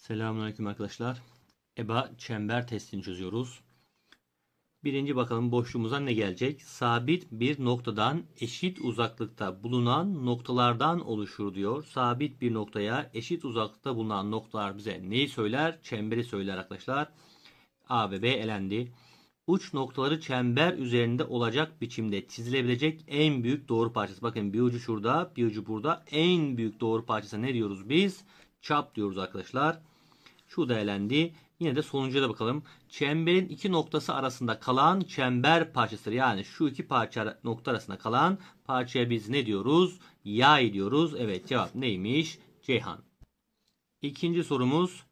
Selamünaleyküm arkadaşlar. EBA çember testini çözüyoruz. Birinci bakalım boşluğumuza ne gelecek? Sabit bir noktadan eşit uzaklıkta bulunan noktalardan oluşur diyor. Sabit bir noktaya eşit uzaklıkta bulunan noktalar bize neyi söyler? Çemberi söyler arkadaşlar. A ve B elendi. Uç noktaları çember üzerinde olacak biçimde çizilebilecek en büyük doğru parçası. Bakın bir ucu şurada, bir ucu burada. En büyük doğru parçası ne diyoruz biz? Çap diyoruz arkadaşlar. Şurada elendi. Yine de sonuncuya da bakalım. Çemberin iki noktası arasında kalan çember parçası yani şu iki parça nokta arasında kalan parçaya biz ne diyoruz? Yay diyoruz. Evet cevap neymiş? Ceyhan. İkinci sorumuz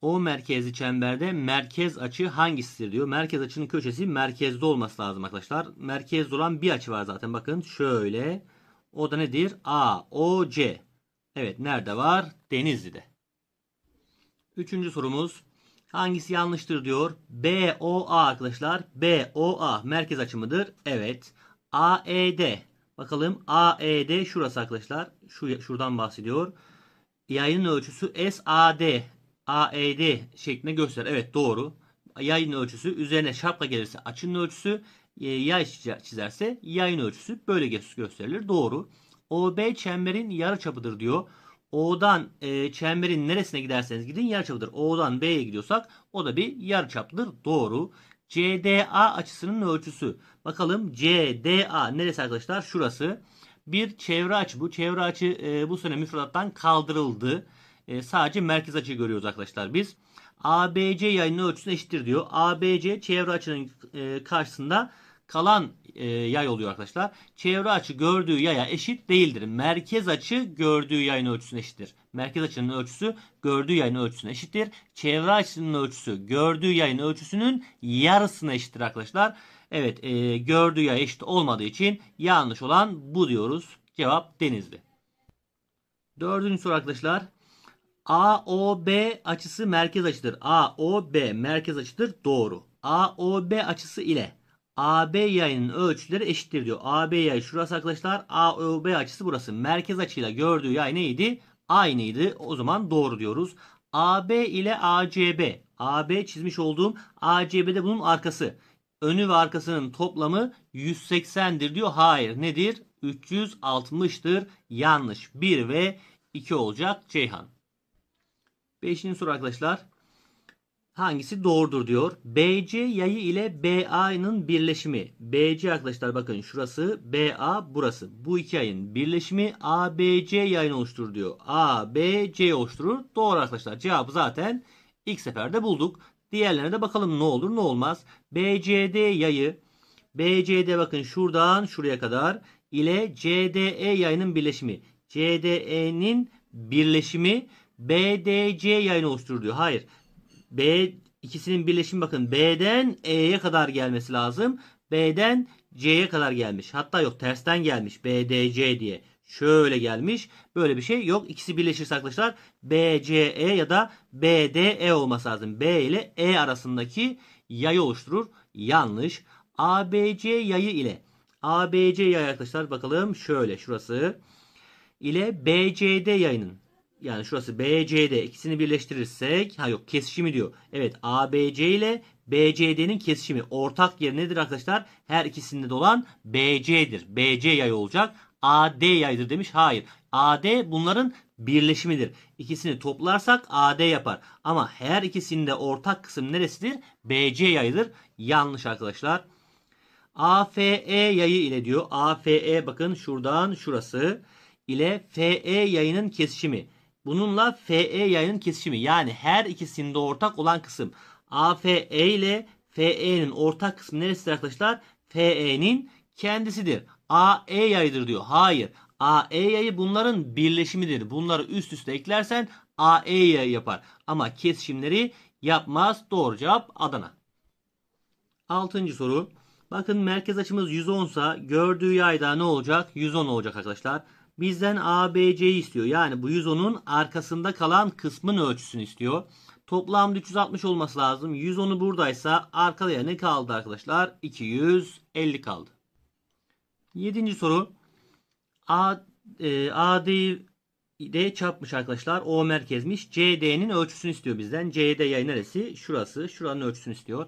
o merkezli çemberde merkez açı hangisidir diyor. Merkez açının köşesi merkezde olması lazım arkadaşlar. Merkezde olan bir açı var zaten bakın şöyle. O da nedir? A, O, C. Evet nerede var? Denizli'de. Üçüncü sorumuz. Hangisi yanlıştır diyor. BOA arkadaşlar. BOA merkez açı mıdır Evet. AED. Bakalım AED şurası arkadaşlar. Şu, şuradan bahsediyor. Yayının ölçüsü SAD. AED şeklinde göster. Evet doğru. Yayın ölçüsü üzerine şapka gelirse açının ölçüsü e, yay çizerse yayın ölçüsü böyle gösterilir. Doğru. OB çemberin yarı çapıdır diyor. O'dan e, çemberin neresine giderseniz gidin yarıçapıdır. O'dan B'ye gidiyorsak o da bir yarıçaptır. Doğru. CDA açısının ölçüsü. Bakalım CDA neresi arkadaşlar? Şurası. Bir çevre açı bu. Çevre açı e, bu sene müfredattan kaldırıldı. E, sadece merkez açı görüyoruz arkadaşlar biz. ABC yayının ölçüsü eşittir diyor. ABC çevre açının e, karşısında kalan e, yay oluyor arkadaşlar. Çevre açı gördüğü yaya eşit değildir. Merkez açı gördüğü yayın ölçüsüne eşittir. Merkez açının ölçüsü gördüğü yayın ölçüsüne eşittir. Çevre açısının ölçüsü gördüğü yayın ölçüsünün yarısına eşittir arkadaşlar. Evet e, gördüğü yay eşit olmadığı için yanlış olan bu diyoruz. Cevap Denizli. Dördüncü soru arkadaşlar. AOB açısı merkez açıdır. AOB merkez açıdır. Doğru. AOB açısı ile AB yayının ölçüleri eşittir diyor. AB yayı şurası arkadaşlar. AOB açısı burası. Merkez açıyla gördüğü yay neydi? Aynıydı. O zaman doğru diyoruz. AB ile ACB. AB çizmiş olduğum ACB de bunun arkası. Önü ve arkasının toplamı 180'dir diyor. Hayır nedir? 360'tır. Yanlış. 1 ve 2 olacak Ceyhan. Beşinci soru arkadaşlar hangisi doğrudur diyor. BC yayı ile BA'nın birleşimi. BC arkadaşlar bakın şurası BA burası. Bu iki yayın birleşimi ABC yayını oluşturur diyor. ABC oluşturur. Doğru arkadaşlar cevabı zaten ilk seferde bulduk. Diğerlerine de bakalım ne olur ne olmaz. BCD yayı BCD bakın şuradan şuraya kadar ile CDE yayının birleşimi. CDE'nin birleşimi BDC yayını oluşturur diyor. Hayır. B ikisinin birleşimi bakın B'den E'ye kadar gelmesi lazım. B'den C'ye kadar gelmiş. Hatta yok tersten gelmiş. BDC diye. Şöyle gelmiş. Böyle bir şey yok. İkisi birleşirse arkadaşlar BCE ya da BDE olması lazım. B ile E arasındaki yayı oluşturur. Yanlış. ABC yayı ile ABC yayı arkadaşlar bakalım şöyle şurası ile BCD yayının yani şurası BCD ikisini birleştirirsek ha yok kesişimi diyor. Evet ABC ile BCD'nin kesişimi ortak yeri nedir arkadaşlar? Her ikisinde de olan BC'dir. BC yay olacak. AD yaydır demiş. Hayır. AD bunların birleşimidir. İkisini toplarsak AD yapar. Ama her ikisinde ortak kısım neresidir? BC yayıdır. Yanlış arkadaşlar. AFE yayı ile diyor. AFE bakın şuradan şurası ile FE yayının kesişimi. Bununla FE yayının kesişimi yani her ikisinde ortak olan kısım AFE ile FE'nin ortak kısmı neresidir arkadaşlar? FE'nin kendisidir. AE yayıdır diyor. Hayır. AE yayı bunların birleşimidir. Bunları üst üste eklersen AE yayı yapar. Ama kesişimleri yapmaz. Doğru cevap Adana. Altıncı soru. Bakın merkez açımız 110 sa gördüğü yayda ne olacak? 110 olacak arkadaşlar. Bizden ABC'yi istiyor. Yani bu 110'un arkasında kalan kısmın ölçüsünü istiyor. Toplamda 360 olması lazım. 110'u buradaysa arkada ne kaldı arkadaşlar? 250 kaldı. 7. soru. A, e, AD'de çarpmış arkadaşlar. O merkezmiş. CD'nin ölçüsünü istiyor bizden. CD yay neresi? Şurası. Şuranın ölçüsünü istiyor.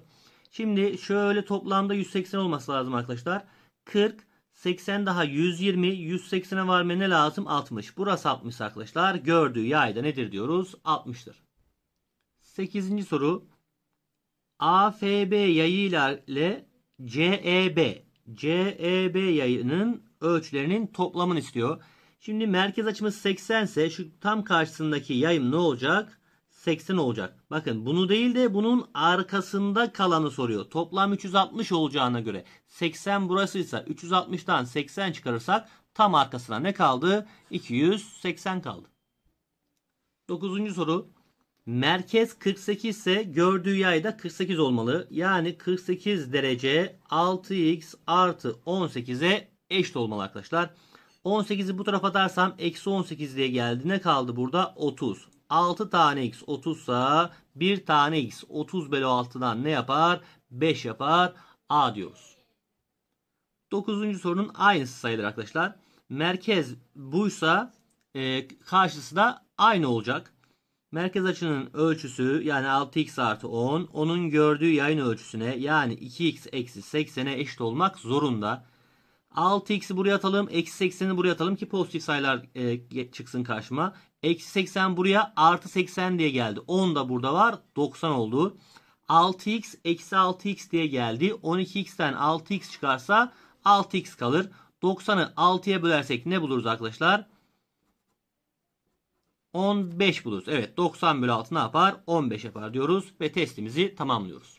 Şimdi şöyle toplamda 180 olması lazım arkadaşlar. 40 80 daha 120. 180'e varmaya ne lazım? 60. Burası 60 arkadaşlar. Gördüğü yayda nedir diyoruz? 60'tır. 8. soru. AFB yayı ile CEB CEB yayının ölçülerinin toplamını istiyor. Şimdi merkez açımız 80 ise şu tam karşısındaki yayım ne olacak? 80 olacak. Bakın bunu değil de bunun arkasında kalanı soruyor. Toplam 360 olacağına göre 80 burasıysa 360'tan 80 çıkarırsak tam arkasına ne kaldı? 280 kaldı. 9. soru. Merkez 48 ise gördüğü yay da 48 olmalı. Yani 48 derece 6x artı 18'e eşit olmalı arkadaşlar. 18'i bu tarafa atarsam eksi 18 diye geldi. Ne kaldı burada? 30. 6 tane x 30 sa 1 tane x 30 bölü 6'dan ne yapar? 5 yapar. A diyoruz. 9. sorunun aynısı sayılır arkadaşlar. Merkez buysa e, karşısı da aynı olacak. Merkez açının ölçüsü yani 6x artı 10 onun gördüğü yayın ölçüsüne yani 2x eksi 80'e eşit olmak zorunda. 6x'i buraya atalım. Eksi 80'i buraya atalım ki pozitif sayılar e, çıksın karşıma. Eksi 80 buraya artı 80 diye geldi. 10 da burada var. 90 oldu. 6x eksi 6x diye geldi. 12x'ten 6x çıkarsa 6x kalır. 90'ı 6'ya bölersek ne buluruz arkadaşlar? 15 buluruz. Evet 90 bölü 6 ne yapar? 15 yapar diyoruz ve testimizi tamamlıyoruz.